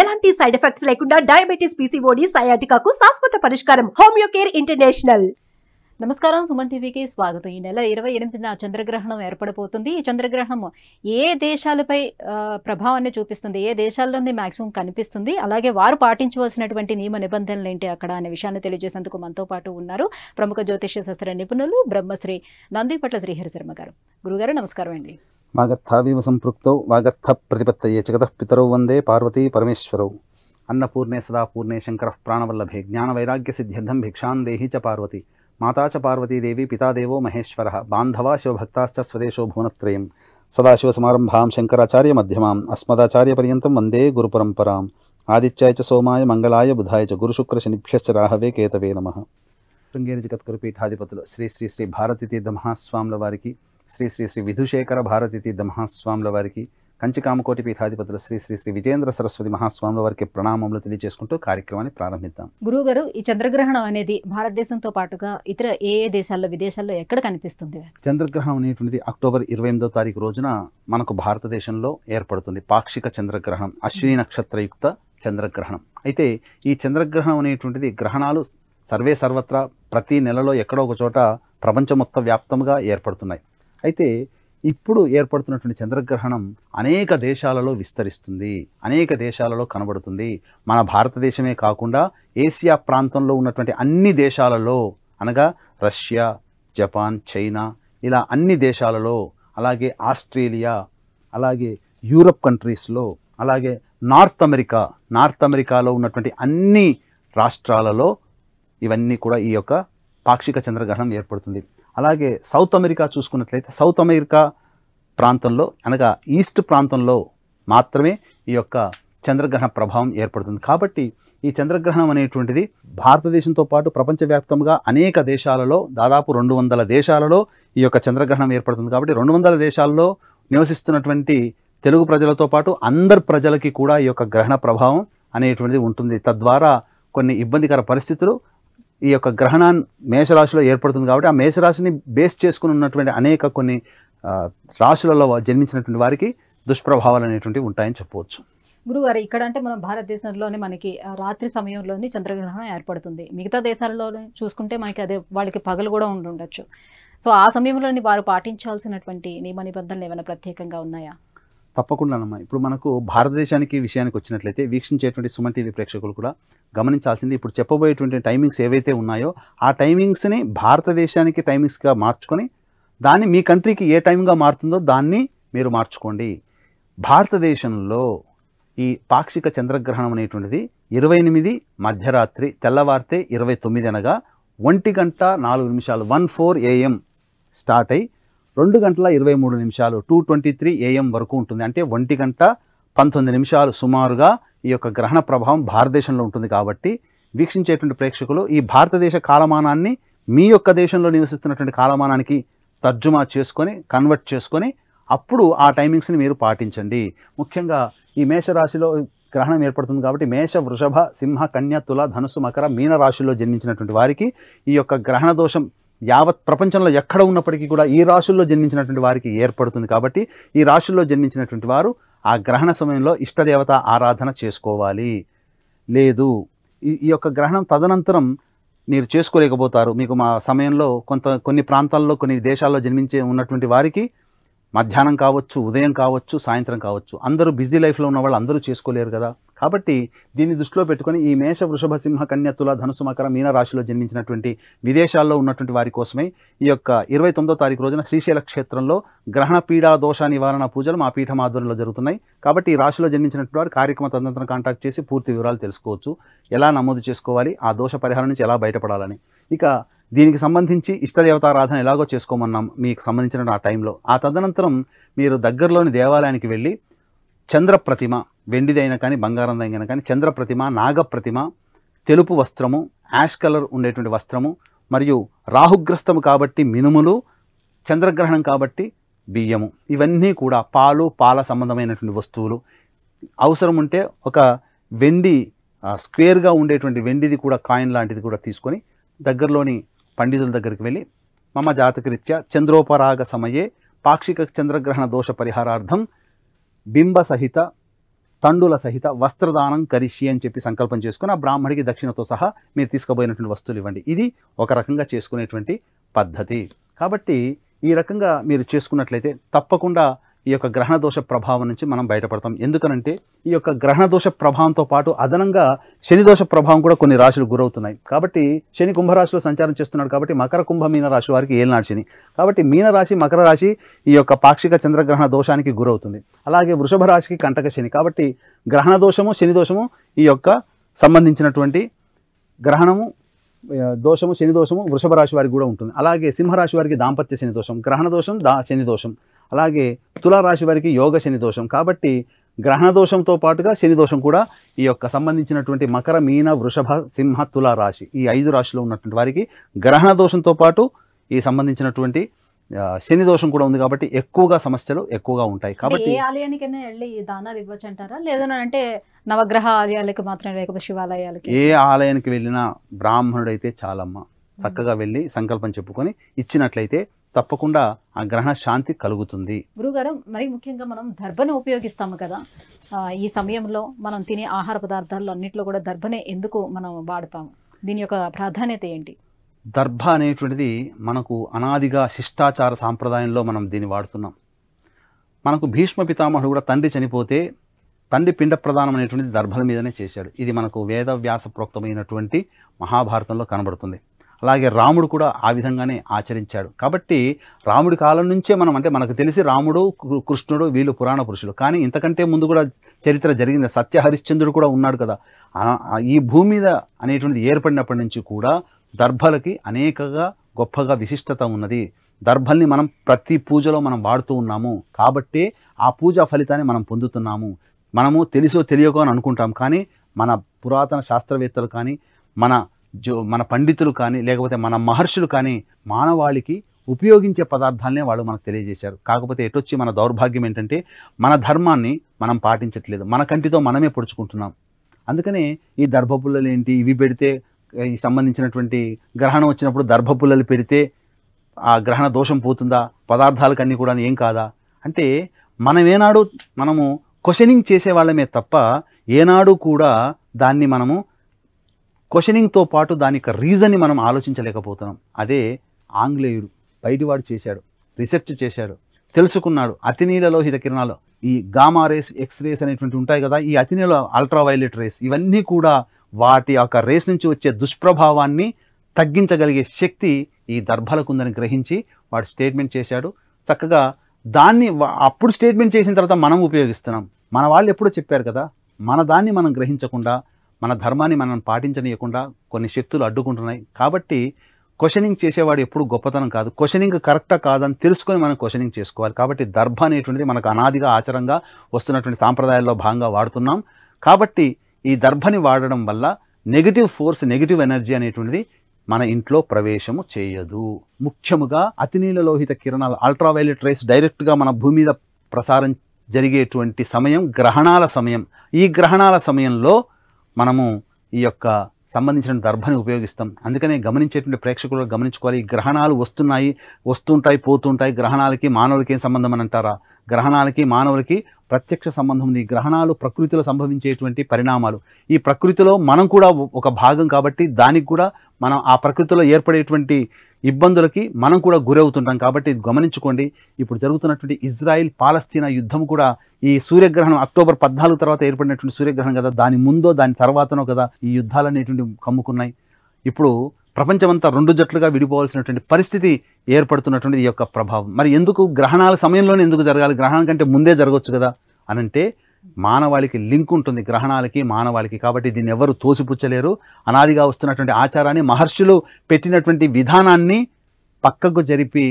ఎలాంటి side effects లేకుండా diabetes PCOD సయాటికాకు శాశ్వత పరిష్కారం కేర్ ఇంటర్నేషనల్ నమస్కారం సుమన్ టీవీకి స్వాగతం ఈ నెల ఇరవై ఎనిమిదిన చంద్రగ్రహణం ఏర్పడబోతుంది ఈ చంద్రగ్రహణం ఏ దేశాలపై ప్రభావాన్ని చూపిస్తుంది ఏ దేశాల్లోనే మ్యాక్సిమం కనిపిస్తుంది అలాగే వారు పాటించవలసినటువంటి నియమ నిబంధనలు ఏంటి అక్కడ అనే విషయాన్ని తెలియజేసేందుకు మనతో పాటు ఉన్నారు ప్రముఖ జ్యోతిష్య శాస్త్ర నిపుణులు బ్రహ్మశ్రీ నందిపట్ల శ్రీహరి శర్మ గారు గురుగారు నమస్కారం అండి वागर्थाविव सम्पृक्तौ वागर्थप्रतिपत्तये जगत पितरौ वंदे पार्वती परमेश्वरौ अन्नपूर्णे सदा पूर्णे शंकर प्राणवल्लभे ज्ञानवैराग्यसिद्ध्यर्थं भिक्षां देहि च पार्वती माता च पार्वती देवी पिता देवो महेश्वरः बांधवा शिवभक्ताश्च स्वदेशो भुवनत्रयं सदाशिवसमारम्भां शङ्कराचार्यमध्यमाम् अस्मदाचार्यपर्यन्तं वन्दे गुरुपरम्पराम् आदित्याय च सोमाय मंगलाय बुधाय च गुरुशुक्रशनिभ्यश्च राहवे केतवे नम శృంగేరి జగద్గురుపీఠాధిపతులు श्री श्री శ్రీ భారతీతీర్థ మహాస్వాముల వారికి శ్రీ శ్రీ శ్రీ విధుశేఖర భారతీతీర్థ మహాస్వాముల వారికి కంచికామకోటి పీఠాధిపతులు శ్రీ శ్రీ శ్రీ విజేంద్ర సరస్వతి మహాస్వాముల వారికి ప్రణామములు తెలియజేసుకుంటూ కార్యక్రమాన్ని ప్రారంభిద్దాం గురుగారు ఈ చంద్రగ్రహణం అనేది భారతదేశంతో పాటుగా ఇతర ఏ ఏ దేశాల్లో విదేశాల్లో ఎక్కడ కనిపిస్తుంది చంద్రగ్రహణం అనేటువంటిది అక్టోబర్ ఇరవై ఎనిమిదో తారీఖు రోజున మనకు భారతదేశంలో ఏర్పడుతుంది పాక్షిక చంద్రగ్రహణం అశ్విని నక్షత్రయుక్త చంద్రగ్రహణం అయితే ఈ చంద్రగ్రహణం అనేటువంటిది గ్రహణాలు సర్వే సర్వత్రా ప్రతి నెలలో ఎక్కడో ఒక చోట ప్రపంచం మొత్తం వ్యాప్తంగా ఏర్పడుతున్నాయి అయితే ఇప్పుడు ఏర్పడుతున్నటువంటి చంద్రగ్రహణం అనేక దేశాలలో విస్తరిస్తుంది అనేక దేశాలలో కనబడుతుంది మన భారతదేశమే కాకుండా ఏసియా ప్రాంతంలో ఉన్నటువంటి అన్ని దేశాలలో అనగా రష్యా జపాన్ చైనా ఇలా అన్ని దేశాలలో అలాగే ఆస్ట్రేలియా అలాగే యూరప్ కంట్రీస్లో అలాగే నార్త్ అమెరికా నార్త్ అమెరికాలో ఉన్నటువంటి అన్ని రాష్ట్రాలలో ఇవన్నీ కూడా ఈ యొక్క పాక్షిక చంద్రగ్రహణం ఏర్పడుతుంది అలాగే సౌత్ అమెరికా చూసుకున్నట్లయితే సౌత్ అమెరికా ప్రాంతంలో అనగా ఈస్ట్ ప్రాంతంలో మాత్రమే ఈ యొక్క చంద్రగ్రహణ ప్రభావం ఏర్పడుతుంది కాబట్టి ఈ చంద్రగ్రహణం అనేటువంటిది భారతదేశంతో పాటు ప్రపంచవ్యాప్తంగా అనేక దేశాలలో దాదాపు రెండు వందల దేశాలలో ఈ యొక్క చంద్రగ్రహణం ఏర్పడుతుంది కాబట్టి రెండు వందల దేశాల్లో నివసిస్తున్నటువంటి తెలుగు ప్రజలతో పాటు అందరి ప్రజలకి కూడా ఈ యొక్క గ్రహణ ప్రభావం అనేటువంటిది ఉంటుంది తద్వారా కొన్ని ఇబ్బందికర పరిస్థితులు ఈ యొక్క గ్రహణం మేషరాశిలో ఏర్పడుతుంది కాబట్టి ఆ మేషరాశిని బేస్ చేసుకుని ఉన్నటువంటి అనేక కొన్ని రాశులలో జన్మించినటువంటి వారికి దుష్ప్రభావాలు అనేటువంటివి ఉంటాయని చెప్పవచ్చు గురుగారు ఇక్కడ అంటే మన భారతదేశంలోనే మనకి రాత్రి సమయంలోనే చంద్రగ్రహణం ఏర్పడుతుంది మిగతా దేశాలలో చూసుకుంటే మనకి అదే వాళ్ళకి పగలు కూడా ఉండుండొచ్చు సో ఆ సమయంలోని వారు పాటించాల్సినటువంటి నియమ నిబంధనలు ఏమైనా ప్రత్యేకంగా ఉన్నాయా తప్పకుండా తప్పకుండానమ్మా ఇప్పుడు మనకు భారతదేశానికి విషయానికి వచ్చినట్లయితే వీక్షించేటువంటి సుమన్ టీవీ ప్రేక్షకులు కూడా గమనించాల్సింది ఇప్పుడు చెప్పబోయేటువంటి టైమింగ్స్ ఏవైతే ఉన్నాయో ఆ టైమింగ్స్ని భారతదేశానికి టైమింగ్స్గా మార్చుకొని దాన్ని మీ కంట్రీకి ఏ టైంగా మారుతుందో దాన్ని మీరు మార్చుకోండి భారతదేశంలో ఈ పాక్షిక చంద్రగ్రహణం అనేటువంటిది ఇరవై ఎనిమిది మధ్యరాత్రి తెల్లవారితే ఇరవై తొమ్మిది అనగా ఒంటి గంట నాలుగు నిమిషాలు వన్ ఫోర్ ఏఎం స్టార్ట్ అయ్యి రెండు గంటల ఇరవై మూడు నిమిషాలు టూ ట్వంటీ త్రీ ఏఎం వరకు ఉంటుంది అంటే ఒంటి గంట పంతొమ్మిది నిమిషాలు సుమారుగా ఈ యొక్క గ్రహణ ప్రభావం భారతదేశంలో ఉంటుంది కాబట్టి వీక్షించేటువంటి ప్రేక్షకులు ఈ భారతదేశ కాలమానాన్ని మీ యొక్క దేశంలో నివసిస్తున్నటువంటి కాలమానానికి తర్జుమా చేసుకొని కన్వర్ట్ చేసుకొని అప్పుడు ఆ టైమింగ్స్ని మీరు పాటించండి ముఖ్యంగా ఈ మేషరాశిలో గ్రహణం ఏర్పడుతుంది కాబట్టి మేష వృషభ సింహ కన్య తుల ధనుసు మకర మీన రాశిలో జన్మించినటువంటి వారికి ఈ యొక్క గ్రహణ దోషం యావత్ ప్రపంచంలో ఎక్కడ ఉన్నప్పటికీ కూడా ఈ రాశుల్లో జన్మించినటువంటి వారికి ఏర్పడుతుంది కాబట్టి ఈ రాశుల్లో జన్మించినటువంటి వారు ఆ గ్రహణ సమయంలో ఇష్టదేవత ఆరాధన చేసుకోవాలి లేదు ఈ యొక్క గ్రహణం తదనంతరం మీరు చేసుకోలేకపోతారు మీకు మా సమయంలో కొంత కొన్ని ప్రాంతాల్లో కొన్ని దేశాల్లో జన్మించే ఉన్నటువంటి వారికి మధ్యాహ్నం కావచ్చు ఉదయం కావచ్చు సాయంత్రం కావచ్చు అందరూ బిజీ లైఫ్లో ఉన్న వాళ్ళు అందరూ చేసుకోలేరు కదా కాబట్టి దీన్ని దృష్టిలో పెట్టుకొని ఈ మేష వృషభ సింహ కన్యతుల ధనుసు మకర మీన రాశిలో జన్మించినటువంటి విదేశాల్లో ఉన్నటువంటి వారి కోసమే ఈ యొక్క ఇరవై తొమ్మిదో తారీఖు రోజున శ్రీశైల క్షేత్రంలో గ్రహణ పీడా దోష నివారణ పూజలు మా పీఠం ఆధ్వర్యంలో జరుగుతున్నాయి కాబట్టి ఈ రాశిలో జన్మించినటువంటి వారు కార్యక్రమ తదంతరం కాంటాక్ట్ చేసి పూర్తి వివరాలు తెలుసుకోవచ్చు ఎలా నమోదు చేసుకోవాలి ఆ దోష పరిహారం నుంచి ఎలా బయటపడాలని ఇక దీనికి సంబంధించి ఇష్టదేవతారాధన ఎలాగో చేసుకోమన్నాం మీకు సంబంధించిన ఆ టైంలో ఆ తదనంతరం మీరు దగ్గరలోని దేవాలయానికి వెళ్ళి చంద్ర ప్రతిమ వెండిదైనా కానీ బంగారందైనా కానీ చంద్ర ప్రతిమ నాగ ప్రతిమ తెలుపు వస్త్రము యాష్ కలర్ ఉండేటువంటి వస్త్రము మరియు రాహుగ్రస్తము కాబట్టి మినుములు చంద్రగ్రహణం కాబట్టి బియ్యము ఇవన్నీ కూడా పాలు పాల సంబంధమైనటువంటి వస్తువులు అవసరం ఉంటే ఒక వెండి స్క్వేర్గా ఉండేటువంటి వెండిది కూడా కాయిన్ లాంటిది కూడా తీసుకొని దగ్గరలోని పండితుల దగ్గరికి వెళ్ళి మమ జాతకరీత్యా చంద్రోపరాగ సమయే పాక్షిక చంద్రగ్రహణ దోష పరిహారార్థం బింబ సహిత తండుల సహిత వస్త్రదానం కరిషి అని చెప్పి సంకల్పం చేసుకుని ఆ బ్రాహ్మడికి దక్షిణతో సహా మీరు తీసుకుపోయినటువంటి వస్తువులు ఇవ్వండి ఇది ఒక రకంగా చేసుకునేటువంటి పద్ధతి కాబట్టి ఈ రకంగా మీరు చేసుకున్నట్లయితే తప్పకుండా ఈ యొక్క గ్రహణ దోష ప్రభావం నుంచి మనం బయటపడతాం ఎందుకనంటే ఈ యొక్క గ్రహణ దోష ప్రభావంతో పాటు అదనంగా శని దోష ప్రభావం కూడా కొన్ని రాశులు గురవుతున్నాయి కాబట్టి శని కుంభరాశిలో సంచారం చేస్తున్నాడు కాబట్టి మకర కుంభ మీన రాశి వారికి ఏలినాడు శని కాబట్టి మీనరాశి మకర రాశి ఈ యొక్క పాక్షిక చంద్రగ్రహణ దోషానికి గురవుతుంది అలాగే వృషభ రాశికి కంటక శని కాబట్టి గ్రహణ దోషము శని దోషము ఈ యొక్క సంబంధించినటువంటి గ్రహణము దోషము శని దోషము వృషభ రాశి వారికి కూడా ఉంటుంది అలాగే సింహరాశి వారికి దాంపత్య శని దోషం గ్రహణ దోషం దా శని దోషం అలాగే తులారాశి వారికి యోగ శని దోషం కాబట్టి గ్రహణ దోషంతో పాటుగా శని దోషం కూడా ఈ యొక్క సంబంధించినటువంటి మకర మీన వృషభ సింహ తుల రాశి ఈ ఐదు రాశిలో ఉన్నటువంటి వారికి గ్రహణ దోషంతో పాటు ఈ సంబంధించినటువంటి శని దోషం కూడా ఉంది కాబట్టి ఎక్కువగా సమస్యలు ఎక్కువగా ఉంటాయి కాబట్టి ఏ ఆలయానికైనా వెళ్ళి దానాలు ఇవ్వచ్చు అంటారా లేదంటే నవగ్రహ ఆలయాలకు మాత్రమే లేకపోతే శివాలయాలకు ఏ ఆలయానికి వెళ్ళినా అయితే చాలమ్మ చక్కగా వెళ్ళి సంకల్పం చెప్పుకొని ఇచ్చినట్లయితే తప్పకుండా ఆ గ్రహణ శాంతి కలుగుతుంది గురుగారు మరి ముఖ్యంగా మనం దర్భను ఉపయోగిస్తాము కదా ఈ సమయంలో మనం తినే ఆహార పదార్థాల్లో అన్నింటిలో కూడా దర్భనే ఎందుకు మనం వాడతాము దీని యొక్క ప్రాధాన్యత ఏంటి దర్భ అనేటువంటిది మనకు అనాదిగా శిష్టాచార సాంప్రదాయంలో మనం దీన్ని వాడుతున్నాం మనకు భీష్మ పితామహుడు కూడా తండ్రి చనిపోతే తండ్రి పిండ ప్రధానం అనేటువంటిది దర్భల మీదనే చేశాడు ఇది మనకు వేద ప్రోక్తమైనటువంటి మహాభారతంలో కనబడుతుంది అలాగే రాముడు కూడా ఆ విధంగానే ఆచరించాడు కాబట్టి రాముడి కాలం నుంచే మనం అంటే మనకు తెలిసి రాముడు కృష్ణుడు వీళ్ళు పురాణ పురుషులు కానీ ఇంతకంటే ముందు కూడా చరిత్ర జరిగింది సత్య హరిశ్చంద్రుడు కూడా ఉన్నాడు కదా ఈ భూమి మీద అనేటువంటిది ఏర్పడినప్పటి నుంచి కూడా దర్భలకి అనేకగా గొప్పగా విశిష్టత ఉన్నది దర్భల్ని మనం ప్రతి పూజలో మనం వాడుతూ ఉన్నాము కాబట్టి ఆ పూజా ఫలితాన్ని మనం పొందుతున్నాము మనము తెలుసో తెలియకో అని అనుకుంటాం కానీ మన పురాతన శాస్త్రవేత్తలు కానీ మన జో మన పండితులు కానీ లేకపోతే మన మహర్షులు కానీ మానవాళికి ఉపయోగించే పదార్థాలనే వాళ్ళు మనకు తెలియజేశారు కాకపోతే ఎటొచ్చి మన దౌర్భాగ్యం ఏంటంటే మన ధర్మాన్ని మనం పాటించట్లేదు మన కంటితో మనమే పొడుచుకుంటున్నాం అందుకనే ఈ దర్భపుల్లలు ఏంటి ఇవి పెడితే ఈ సంబంధించినటువంటి గ్రహణం వచ్చినప్పుడు దర్భపుల్లలు పెడితే ఆ గ్రహణ దోషం పోతుందా పదార్థాలకన్నీ కూడా ఏం కాదా అంటే మనమేనాడు మనము క్వశ్చనింగ్ చేసే వాళ్ళమే తప్ప ఏనాడు కూడా దాన్ని మనము క్వశ్చనింగ్తో పాటు దాని యొక్క రీజన్ని మనం ఆలోచించలేకపోతున్నాం అదే ఆంగ్లేయుడు బయటివాడు చేశాడు రీసెర్చ్ చేశాడు తెలుసుకున్నాడు అతినీలలో కిరణాలు ఈ గామా రేస్ ఎక్స్ రేస్ అనేటువంటి ఉంటాయి కదా ఈ అతినీల అల్ట్రావైలెట్ రేస్ ఇవన్నీ కూడా వాటి యొక్క రేస్ నుంచి వచ్చే దుష్ప్రభావాన్ని తగ్గించగలిగే శక్తి ఈ దర్భలకు ఉందని గ్రహించి వాడు స్టేట్మెంట్ చేశాడు చక్కగా దాన్ని అప్పుడు స్టేట్మెంట్ చేసిన తర్వాత మనం ఉపయోగిస్తున్నాం మన వాళ్ళు ఎప్పుడో చెప్పారు కదా మన దాన్ని మనం గ్రహించకుండా మన ధర్మాన్ని మనం పాటించనీయకుండా కొన్ని శక్తులు అడ్డుకుంటున్నాయి కాబట్టి క్వశ్చనింగ్ చేసేవాడు ఎప్పుడు గొప్పతనం కాదు క్వశ్చనింగ్ కరెక్టా కాదని తెలుసుకొని మనం క్వశ్చనింగ్ చేసుకోవాలి కాబట్టి దర్భ అనేటువంటిది మనకు అనాదిగా ఆచారంగా వస్తున్నటువంటి సాంప్రదాయాల్లో భాగంగా వాడుతున్నాం కాబట్టి ఈ దర్భని వాడడం వల్ల నెగిటివ్ ఫోర్స్ నెగిటివ్ ఎనర్జీ అనేటువంటిది మన ఇంట్లో ప్రవేశము చేయదు ముఖ్యముగా అతినీల లోహిత కిరణాలు అల్ట్రావైలెట్ రేస్ డైరెక్ట్గా మన భూమి మీద ప్రసారం జరిగేటువంటి సమయం గ్రహణాల సమయం ఈ గ్రహణాల సమయంలో మనము ఈ యొక్క సంబంధించిన దర్భని ఉపయోగిస్తాం అందుకనే గమనించేటువంటి ప్రేక్షకులు గమనించుకోవాలి గ్రహణాలు వస్తున్నాయి వస్తుంటాయి పోతుంటాయి గ్రహణాలకి మానవులకి ఏం సంబంధం అని అంటారా గ్రహణాలకి మానవులకి ప్రత్యక్ష సంబంధం ఉంది గ్రహణాలు ప్రకృతిలో సంభవించేటువంటి పరిణామాలు ఈ ప్రకృతిలో మనం కూడా ఒక భాగం కాబట్టి దానికి కూడా మనం ఆ ప్రకృతిలో ఏర్పడేటువంటి ఇబ్బందులకి మనం కూడా గురవుతుంటాం కాబట్టి గమనించుకోండి ఇప్పుడు జరుగుతున్నటువంటి ఇజ్రాయిల్ పాలస్తీనా యుద్ధం కూడా ఈ సూర్యగ్రహణం అక్టోబర్ పద్నాలుగు తర్వాత ఏర్పడినటువంటి సూర్యగ్రహణం కదా దాని ముందో దాని తర్వాతనో కదా ఈ యుద్ధాలనేటువంటి కమ్ముకున్నాయి ఇప్పుడు ప్రపంచమంతా రెండు జట్లుగా విడిపోవాల్సినటువంటి పరిస్థితి ఏర్పడుతున్నటువంటి ఈ యొక్క ప్రభావం మరి ఎందుకు గ్రహణాల సమయంలోనే ఎందుకు జరగాలి గ్రహణం కంటే ముందే జరగవచ్చు కదా అనంటే మానవాళికి లింక్ ఉంటుంది గ్రహణాలకి మానవాళికి కాబట్టి దీన్ని ఎవరు తోసిపుచ్చలేరు అనాదిగా వస్తున్నటువంటి ఆచారాన్ని మహర్షులు పెట్టినటువంటి విధానాన్ని పక్కకు జరిపి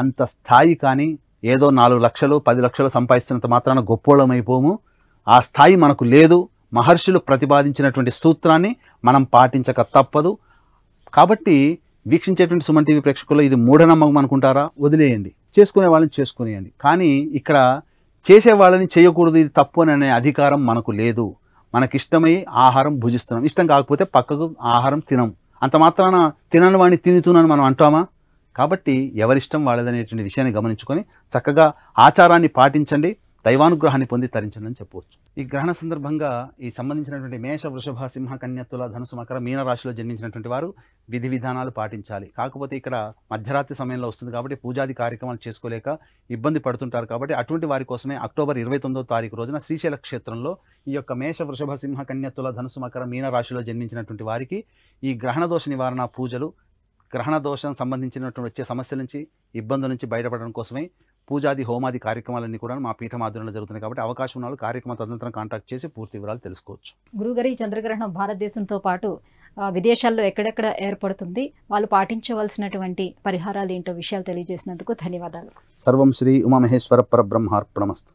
అంత స్థాయి కానీ ఏదో నాలుగు లక్షలు పది లక్షలు సంపాదిస్తున్నంత మాత్రాన గొప్పోళమైపోము ఆ స్థాయి మనకు లేదు మహర్షులు ప్రతిపాదించినటువంటి సూత్రాన్ని మనం పాటించక తప్పదు కాబట్టి వీక్షించేటువంటి సుమన్ టీవీ ప్రేక్షకుల్లో ఇది మూఢనమ్మకం అనుకుంటారా వదిలేయండి చేసుకునే వాళ్ళని చేసుకునేయండి కానీ ఇక్కడ చేసేవాళ్ళని చేయకూడదు ఇది తప్పు అనే అధికారం మనకు లేదు మనకిష్టమై ఆహారం భుజిస్తున్నాం ఇష్టం కాకపోతే పక్కకు ఆహారం తినం అంత మాత్రాన తినని వాడిని తినుతున్నాను మనం అంటామా కాబట్టి ఎవరిష్టం వాళ్ళదనేటువంటి విషయాన్ని గమనించుకొని చక్కగా ఆచారాన్ని పాటించండి దైవానుగ్రహాన్ని పొంది తరించండి అని చెప్పవచ్చు ఈ గ్రహణ సందర్భంగా ఈ సంబంధించినటువంటి మేష వృషభ సింహ కన్యత్తుల ధనుసు మకర మీనరాశిలో జన్మించినటువంటి వారు విధి విధానాలు పాటించాలి కాకపోతే ఇక్కడ మధ్యరాత్రి సమయంలో వస్తుంది కాబట్టి పూజాది కార్యక్రమాలు చేసుకోలేక ఇబ్బంది పడుతుంటారు కాబట్టి అటువంటి వారి కోసమే అక్టోబర్ ఇరవై తొమ్మిదో తారీఖు రోజున శ్రీశైల క్షేత్రంలో ఈ యొక్క మేష వృషభ సింహ కన్యత్తుల ధనుసు మకర మీనరాశిలో జన్మించినటువంటి వారికి ఈ గ్రహణ దోష నివారణ పూజలు గ్రహణ దోషం సంబంధించినటువంటి వచ్చే సమస్యల నుంచి ఇబ్బందుల నుంచి బయటపడడం కోసమే పూజాది హోమాది కార్యక్రమాలన్నీ కూడా మా పీఠ ఆధ్వర్యంలో జరుగుతున్నాయి కాబట్టి అవకాశం ఉన్న వాళ్ళు కార్యక్రమ తదనంతరం కాంటాక్ట్ చేసి పూర్తి వివరాలు తెలుసుకోవచ్చు గురుగారి చంద్రగ్రహణం భారతదేశంతో పాటు విదేశాల్లో ఎక్కడెక్కడ ఏర్పడుతుంది వాళ్ళు పాటించవలసినటువంటి పరిహారాలు ఏంటో విషయాలు తెలియజేసినందుకు ధన్యవాదాలు సర్వం శ్రీ ఉమామహేశ్వర పరబ్రహ్మార్పణమస్తు